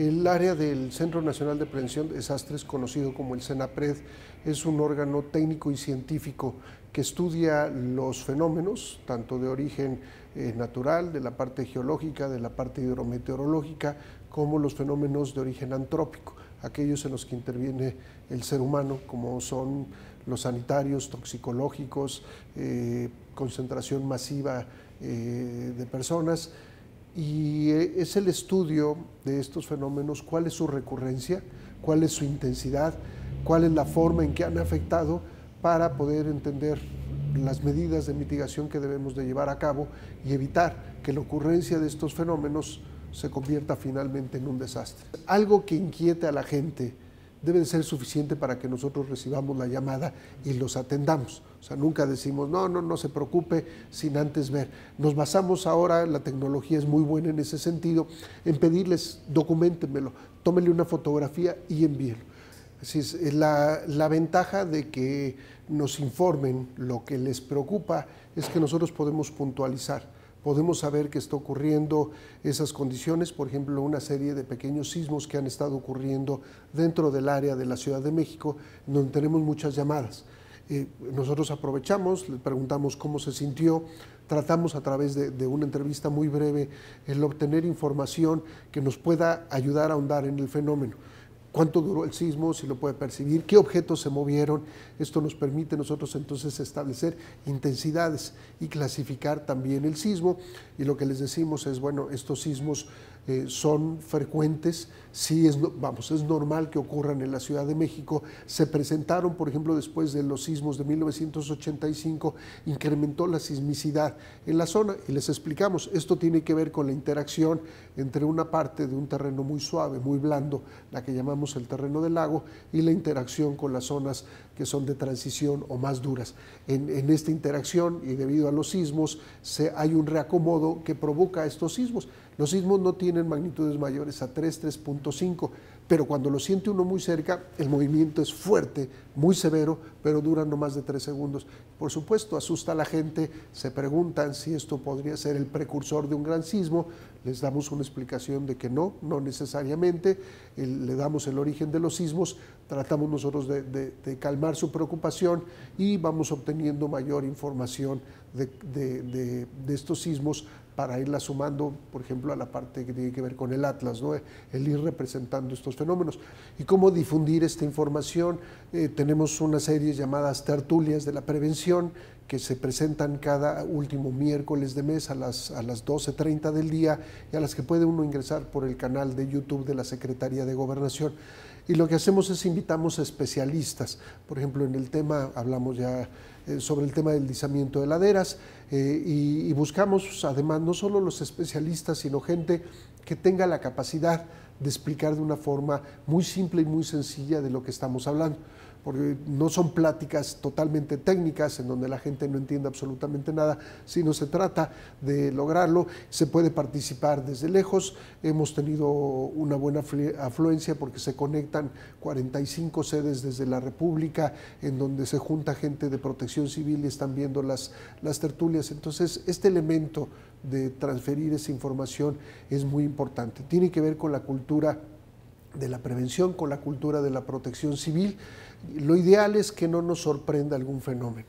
El área del Centro Nacional de Prevención de Desastres, conocido como el CENAPRED, es un órgano técnico y científico que estudia los fenómenos, tanto de origen eh, natural, de la parte geológica, de la parte hidrometeorológica, como los fenómenos de origen antrópico, aquellos en los que interviene el ser humano, como son los sanitarios, toxicológicos, eh, concentración masiva eh, de personas y es el estudio de estos fenómenos, cuál es su recurrencia, cuál es su intensidad, cuál es la forma en que han afectado para poder entender las medidas de mitigación que debemos de llevar a cabo y evitar que la ocurrencia de estos fenómenos se convierta finalmente en un desastre. Algo que inquiete a la gente, debe ser suficiente para que nosotros recibamos la llamada y los atendamos. O sea, nunca decimos, no, no, no se preocupe sin antes ver. Nos basamos ahora, la tecnología es muy buena en ese sentido, en pedirles, documentenmelo, tómenle una fotografía y envíenlo. es, la ventaja de que nos informen lo que les preocupa es que nosotros podemos puntualizar podemos saber que está ocurriendo esas condiciones, por ejemplo, una serie de pequeños sismos que han estado ocurriendo dentro del área de la Ciudad de México, donde tenemos muchas llamadas. Eh, nosotros aprovechamos, le preguntamos cómo se sintió, tratamos a través de, una entrevista muy breve el obtener información que nos pueda ayudar a ahondar en el fenómeno cuánto duró el sismo, si lo puede percibir, qué objetos se movieron. Esto nos permite nosotros entonces establecer intensidades y clasificar también el sismo. Y lo que les decimos es, bueno, estos sismos eh, son frecuentes, sí es, vamos, es normal que ocurran en la Ciudad de México. Se presentaron, por ejemplo, después de los sismos de 1985, incrementó la sismicidad en la zona y les explicamos, esto tiene que ver con la interacción entre una parte de un terreno muy suave, muy blando, la que llamamos el terreno del lago, y la interacción con las zonas que son de transición o más duras. En, esta interacción y debido a los sismos hay un reacomodo que provoca estos sismos. Los sismos no tienen magnitudes mayores a 3, 3.5 pero cuando lo siente uno muy cerca, el movimiento es fuerte, muy severo, pero dura no más de tres segundos. Por supuesto, asusta a la gente, se preguntan si esto podría ser el precursor de un gran sismo, les damos una explicación de que no, no necesariamente, le damos el origen de los sismos, tratamos nosotros de, calmar su preocupación y vamos obteniendo mayor información de, estos sismos para irla sumando, por ejemplo, a la parte que tiene que ver con el Atlas, ¿no? el ir representando estos fenómenos. Y cómo difundir esta información. Eh, tenemos una series llamadas tertulias de la prevención que se presentan cada último miércoles de mes a las, a las 12.30 del día y a las que puede uno ingresar por el canal de YouTube de la Secretaría de Gobernación. Y lo que hacemos es invitamos a especialistas. Por ejemplo, en el tema hablamos ya eh, sobre el tema del deslizamiento de laderas eh, y, buscamos además no solo los especialistas, sino gente que tenga la capacidad de explicar de una forma muy simple y muy sencilla de lo que estamos hablando porque no son pláticas totalmente técnicas en donde la gente no entiende absolutamente nada, sino se trata de lograrlo. Se puede participar desde lejos, hemos tenido una buena afluencia porque se conectan 45 sedes desde la República, en donde se junta gente de protección civil y están viendo las, las tertulias. Entonces, este elemento de transferir esa información es muy importante. Tiene que ver con la cultura de la prevención con la cultura de la protección civil, lo ideal es que no nos sorprenda algún fenómeno,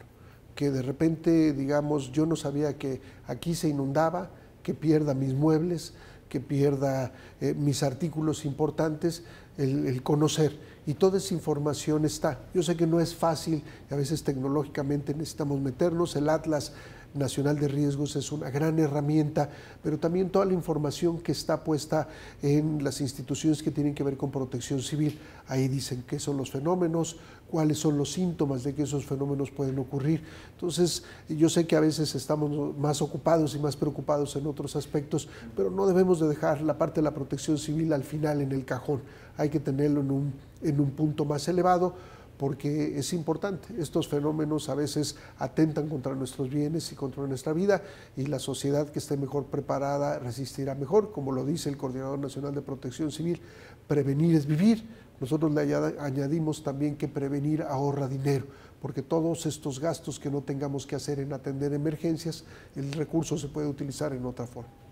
que de repente digamos, yo no sabía que aquí se inundaba, que pierda mis muebles, que pierda eh, mis artículos importantes, el, el, conocer. Y toda esa información está. Yo sé que no es fácil, a veces tecnológicamente necesitamos meternos, el Atlas Nacional de Riesgos es una gran herramienta, pero también toda la información que está puesta en las instituciones que tienen que ver con protección civil. Ahí dicen qué son los fenómenos, cuáles son los síntomas de que esos fenómenos pueden ocurrir. Entonces, yo sé que a veces estamos más ocupados y más preocupados en otros aspectos, pero no debemos de dejar la parte de la protección civil al final en el cajón. Hay que tenerlo en un, en un punto más elevado porque es importante. Estos fenómenos a veces atentan contra nuestros bienes y contra nuestra vida y la sociedad que esté mejor preparada resistirá mejor, como lo dice el Coordinador Nacional de Protección Civil, prevenir es vivir. Nosotros le añadimos también que prevenir ahorra dinero, porque todos estos gastos que no tengamos que hacer en atender emergencias, el recurso se puede utilizar en otra forma.